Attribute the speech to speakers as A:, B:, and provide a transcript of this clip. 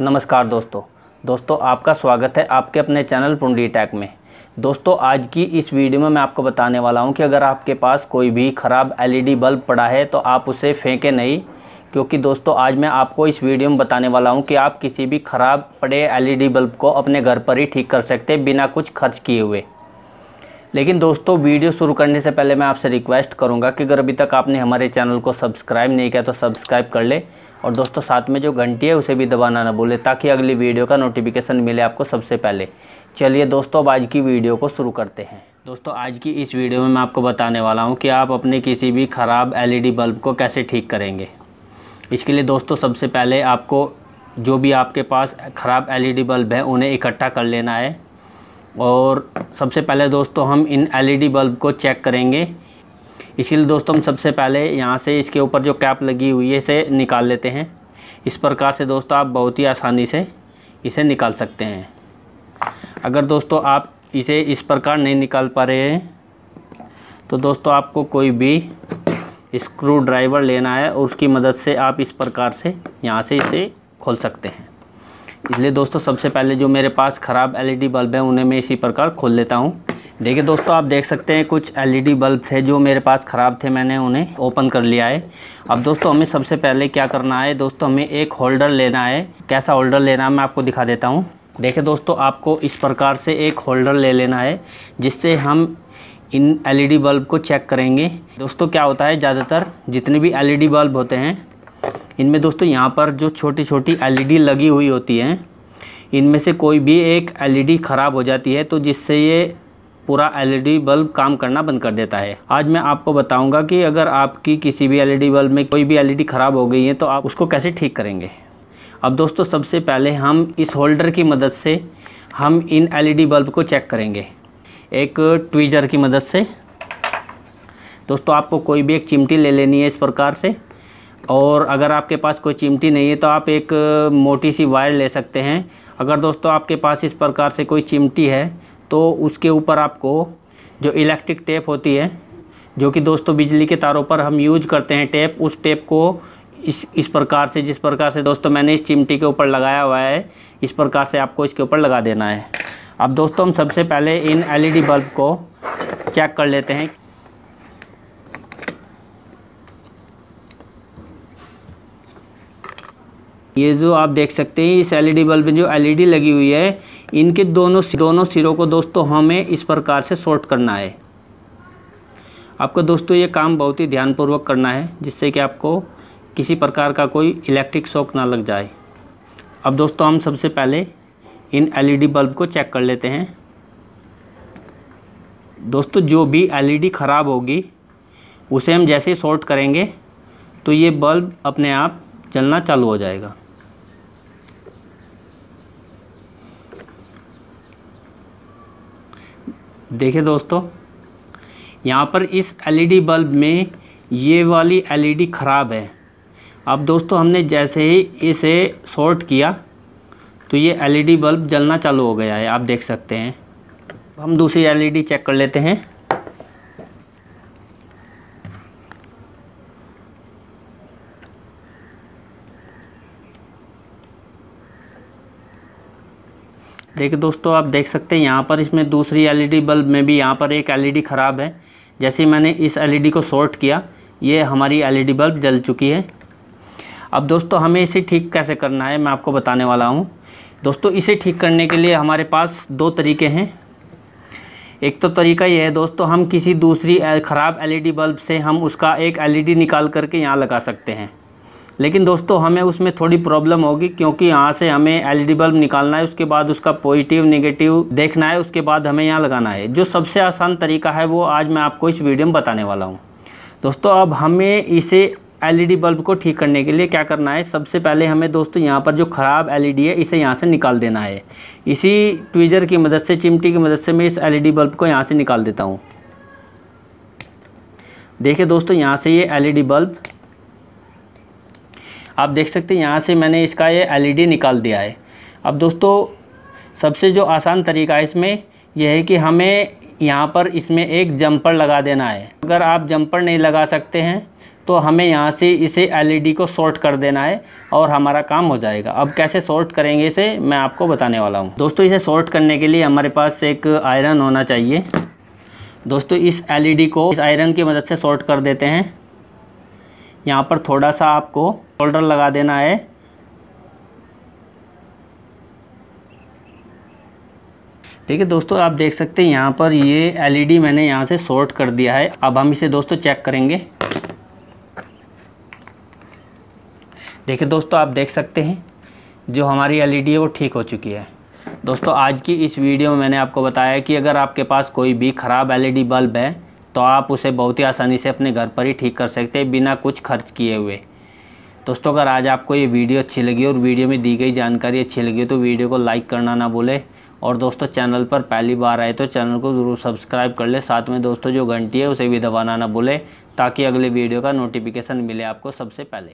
A: नमस्कार दोस्तों दोस्तों आपका स्वागत है आपके अपने चैनल पुंडी टैक में दोस्तों आज की इस वीडियो में मैं आपको बताने वाला हूं कि अगर आपके पास कोई भी ख़राब एलईडी बल्ब पड़ा है तो आप उसे फेंकें नहीं क्योंकि दोस्तों आज मैं आपको इस वीडियो में बताने वाला हूं कि आप किसी भी ख़राब पड़े एलईडी बल्ब को अपने घर पर ही ठीक कर सकते बिना कुछ खर्च किए हुए लेकिन दोस्तों वीडियो शुरू करने से पहले मैं आपसे रिक्वेस्ट करूँगा कि अगर अभी तक आपने हमारे चैनल को सब्सक्राइब नहीं किया तो सब्सक्राइब कर ले और दोस्तों साथ में जो घंटी है उसे भी दबाना ना भूलें ताकि अगली वीडियो का नोटिफिकेशन मिले आपको सबसे पहले चलिए दोस्तों अब आज की वीडियो को शुरू करते हैं दोस्तों आज की इस वीडियो में मैं आपको बताने वाला हूँ कि आप अपने किसी भी ख़राब एल बल्ब को कैसे ठीक करेंगे इसके लिए दोस्तों सबसे पहले आपको जो भी आपके पास ख़राब एल बल्ब है उन्हें इकट्ठा कर लेना है और सबसे पहले दोस्तों हम इन एल बल्ब e को चेक करेंगे इसके लिए दोस्तों हम सबसे पहले यहाँ से इसके ऊपर जो कैप लगी हुई है इसे निकाल लेते हैं इस प्रकार से दोस्तों आप बहुत ही आसानी से इसे निकाल सकते हैं अगर दोस्तों आप इसे इस प्रकार नहीं निकाल पा रहे हैं तो दोस्तों आपको कोई भी स्क्रू ड्राइवर लेना है और उसकी मदद से आप इस प्रकार से यहाँ से इसे खोल सकते हैं इसलिए दोस्तों सबसे पहले जो मेरे पास ख़राब एलईडी बल्ब है उन्हें मैं इसी प्रकार खोल लेता हूँ देखिए दोस्तों आप देख सकते हैं कुछ एलईडी बल्ब e थे जो मेरे पास ख़राब थे मैंने उन्हें ओपन कर लिया है अब दोस्तों हमें सबसे पहले क्या करना है दोस्तों हमें एक होल्डर लेना है कैसा होल्डर लेना है मैं आपको दिखा देता हूँ देखिए दोस्तों आपको इस प्रकार से एक होल्डर ले लेना है जिससे हम इन एल बल्ब e को चेक करेंगे दोस्तों क्या होता है ज़्यादातर जितने भी एल बल्ब e होते हैं इनमें दोस्तों यहाँ पर जो छोटी छोटी एल लगी हुई होती हैं इनमें से कोई भी एक एलईडी ख़राब हो जाती है तो जिससे ये पूरा एलईडी बल्ब काम करना बंद कर देता है आज मैं आपको बताऊंगा कि अगर आपकी किसी भी एलईडी बल्ब में कोई भी एलईडी ख़राब हो गई है तो आप उसको कैसे ठीक करेंगे अब दोस्तों सबसे पहले हम इस होल्डर की मदद से हम इन एलईडी बल्ब को चेक करेंगे एक ट्वीजर की मदद से दोस्तों आपको कोई भी एक चिमटी ले लेनी है इस प्रकार से और अगर आपके पास कोई चिमटी नहीं है तो आप एक मोटी सी वायर ले सकते हैं अगर दोस्तों आपके पास इस प्रकार से कोई चिमटी है तो उसके ऊपर आपको जो इलेक्ट्रिक टेप होती है जो कि दोस्तों बिजली के तारों पर हम यूज करते हैं टेप उस टेप को इस इस प्रकार से जिस प्रकार से दोस्तों मैंने इस चिमटी के ऊपर लगाया हुआ है इस प्रकार से आपको इसके ऊपर लगा देना है अब दोस्तों हम सबसे पहले इन एलईडी बल्ब को चेक कर लेते हैं ये जो आप देख सकते हैं इस एलईडी बल्ब में जो एलईडी लगी हुई है इनके दोनों दोनों सिरों को दोस्तों हमें इस प्रकार से शॉर्ट करना है आपको दोस्तों ये काम बहुत ही ध्यानपूर्वक करना है जिससे कि आपको किसी प्रकार का कोई इलेक्ट्रिक शॉक ना लग जाए अब दोस्तों हम सबसे पहले इन एलईडी बल्ब को चेक कर लेते हैं दोस्तों जो भी एलईडी ख़राब होगी उसे हम जैसे ही शॉर्ट करेंगे तो ये बल्ब अपने आप जलना चालू हो जाएगा देखिए दोस्तों यहाँ पर इस एलईडी बल्ब e में ये वाली एलईडी e ख़राब है अब दोस्तों हमने जैसे ही इसे शॉर्ट किया तो ये एलईडी बल्ब e जलना चालू हो गया है आप देख सकते हैं हम दूसरी एलईडी चेक कर लेते हैं देखिए दोस्तों आप देख सकते हैं यहाँ पर इसमें दूसरी एलईडी बल्ब में भी यहाँ पर एक एलईडी ख़राब है जैसे मैंने इस एलईडी को शॉर्ट किया ये हमारी एलईडी बल्ब जल चुकी है अब दोस्तों हमें इसे ठीक कैसे करना है मैं आपको बताने वाला हूँ दोस्तों इसे ठीक करने के लिए हमारे पास दो तरीके हैं एक तो तरीका यह है दोस्तों हम किसी दूसरी ख़राब एल बल्ब से हम उसका एक एल निकाल करके यहाँ लगा सकते हैं लेकिन दोस्तों हमें उसमें थोड़ी प्रॉब्लम होगी क्योंकि यहाँ से हमें एल बल्ब निकालना है उसके बाद उसका पॉजिटिव नेगेटिव देखना है उसके बाद हमें यहाँ लगाना है जो सबसे आसान तरीका है वो आज मैं आपको इस वीडियो में बताने वाला हूँ दोस्तों अब हमें इसे एल बल्ब को ठीक करने के लिए क्या करना है सबसे पहले हमें दोस्तों यहाँ पर जो ख़राब एल e है इसे यहाँ से निकाल देना है इसी ट्वीज़र की मदद से चिमटी की मदद से मैं इस एल बल्ब e को यहाँ से निकाल देता हूँ देखिए दोस्तों यहाँ से ये एल बल्ब e आप देख सकते हैं यहाँ से मैंने इसका ये एलईडी e निकाल दिया है अब दोस्तों सबसे जो आसान तरीका है इसमें यह है कि हमें यहाँ पर इसमें एक जम्पर लगा देना है अगर आप जम्पर नहीं लगा सकते हैं तो हमें यहाँ से इसे एलईडी e को शॉर्ट कर देना है और हमारा काम हो जाएगा अब कैसे शॉर्ट करेंगे इसे मैं आपको बताने वाला हूँ दोस्तों इसे शॉर्ट करने के लिए हमारे पास एक आयरन होना चाहिए दोस्तों इस एलईडी e को इस आयरन की मदद से शॉर्ट कर देते हैं यहाँ पर थोड़ा सा आपको होल्डर लगा देना है देखिए दोस्तों आप देख सकते हैं यहाँ पर ये एलईडी e मैंने यहाँ से शॉर्ट कर दिया है अब हम इसे दोस्तों चेक करेंगे देखिए दोस्तों आप देख सकते हैं जो हमारी एलईडी e है वो ठीक हो चुकी है दोस्तों आज की इस वीडियो में मैंने आपको बताया कि अगर आपके पास कोई भी ख़राब एलईडी बल्ब है तो आप उसे बहुत ही आसानी से अपने घर पर ही ठीक कर सकते हैं बिना कुछ खर्च किए हुए दोस्तों अगर आज आपको ये वीडियो अच्छी लगी और वीडियो में दी गई जानकारी अच्छी लगी तो वीडियो को लाइक करना ना भूले और दोस्तों चैनल पर पहली बार आए तो चैनल को ज़रूर सब्सक्राइब कर ले साथ में दोस्तों जो घंटी है उसे भी दबाना ना भूलें ताकि अगले वीडियो का नोटिफिकेशन मिले आपको सबसे पहले